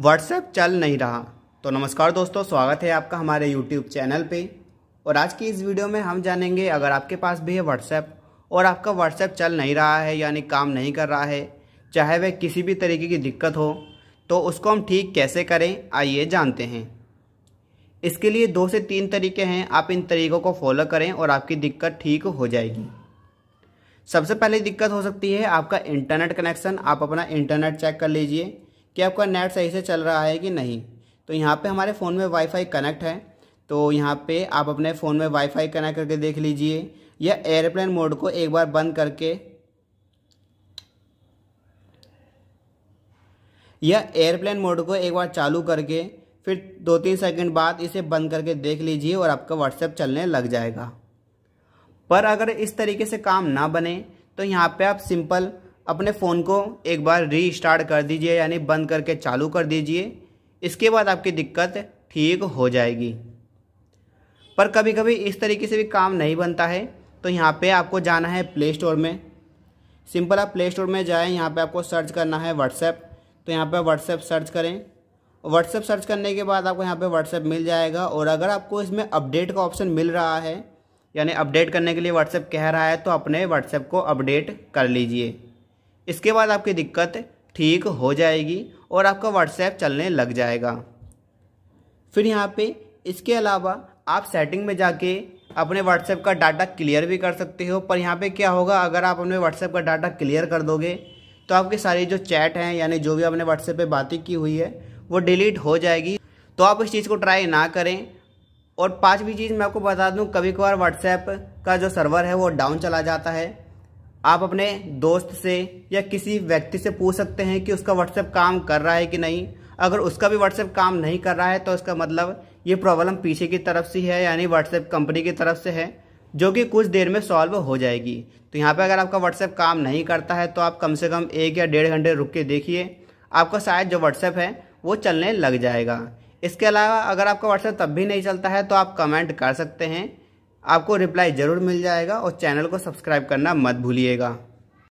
WhatsApp चल नहीं रहा तो नमस्कार दोस्तों स्वागत है आपका हमारे यूट्यूब चैनल पे और आज की इस वीडियो में हम जानेंगे अगर आपके पास भी है व्हाट्सएप और आपका व्हाट्सएप चल नहीं रहा है यानी काम नहीं कर रहा है चाहे वह किसी भी तरीके की दिक्कत हो तो उसको हम ठीक कैसे करें आइए जानते हैं इसके लिए दो से तीन तरीके हैं आप इन तरीक़ों को फॉलो करें और आपकी दिक्कत ठीक हो जाएगी सबसे पहले दिक्कत हो सकती है आपका इंटरनेट कनेक्शन आप अपना इंटरनेट चेक कर लीजिए कि आपका नेट सही से चल रहा है कि नहीं तो यहाँ पे हमारे फ़ोन में वाईफाई कनेक्ट है तो यहाँ पे आप अपने फ़ोन में वाईफाई कनेक्ट करके देख लीजिए या एयरप्लेन मोड को एक बार बंद करके या एयरप्लेन मोड को एक बार चालू करके फिर दो तीन सेकंड बाद इसे बंद करके देख लीजिए और आपका व्हाट्सएप चलने लग जाएगा पर अगर इस तरीके से काम ना बने तो यहाँ पे आप सिंपल अपने फ़ोन को एक बार री स्टार्ट कर दीजिए यानी बंद करके चालू कर दीजिए इसके बाद आपकी दिक्कत ठीक हो जाएगी पर कभी कभी इस तरीके से भी काम नहीं बनता है तो यहाँ पे आपको जाना है प्ले स्टोर में सिंपल आप प्ले स्टोर में जाएं यहाँ पे आपको सर्च करना है व्हाट्सएप तो यहाँ पे व्हाट्सएप सर्च करें व्हाट्सएप सर्च करने के बाद आपको यहाँ पे व्हाट्सएप मिल जाएगा और अगर आपको इसमें अपडेट का ऑप्शन मिल रहा है यानी अपडेट करने के लिए व्हाट्सएप कह रहा है तो अपने व्हाट्सएप को अपडेट कर लीजिए इसके बाद आपकी दिक्कत ठीक हो जाएगी और आपका व्हाट्सएप चलने लग जाएगा फिर यहाँ पे इसके अलावा आप सेटिंग में जाके अपने व्हाट्सएप का डाटा क्लियर भी कर सकते हो पर यहाँ पे क्या होगा अगर आप अपने व्हाट्सएप का डाटा क्लियर कर दोगे तो आपकी सारी जो चैट हैं यानी जो भी आपने व्हाट्सएप पे बातें की हुई है वो डिलीट हो जाएगी तो आप इस चीज़ को ट्राई ना करें और पाँचवीं चीज़ मैं आपको बता दूँ कभी कभार व्हाट्सएप का जो सर्वर है वो डाउन चला जाता है आप अपने दोस्त से या किसी व्यक्ति से पूछ सकते हैं कि उसका व्हाट्सएप काम कर रहा है कि नहीं अगर उसका भी व्हाट्सएप काम नहीं कर रहा है तो इसका मतलब ये प्रॉब्लम पीछे की तरफ से है यानी व्हाट्सएप कंपनी की तरफ से है जो कि कुछ देर में सॉल्व हो जाएगी तो यहाँ पर अगर आपका व्हाट्सएप काम नहीं करता है तो आप कम से कम एक या डेढ़ घंटे रुक के देखिए आपका शायद जो व्हाट्सएप है वो चलने लग जाएगा इसके अलावा अगर आपका व्हाट्सएप तब भी नहीं चलता है तो आप कमेंट कर सकते हैं आपको रिप्लाई ज़रूर मिल जाएगा और चैनल को सब्सक्राइब करना मत भूलिएगा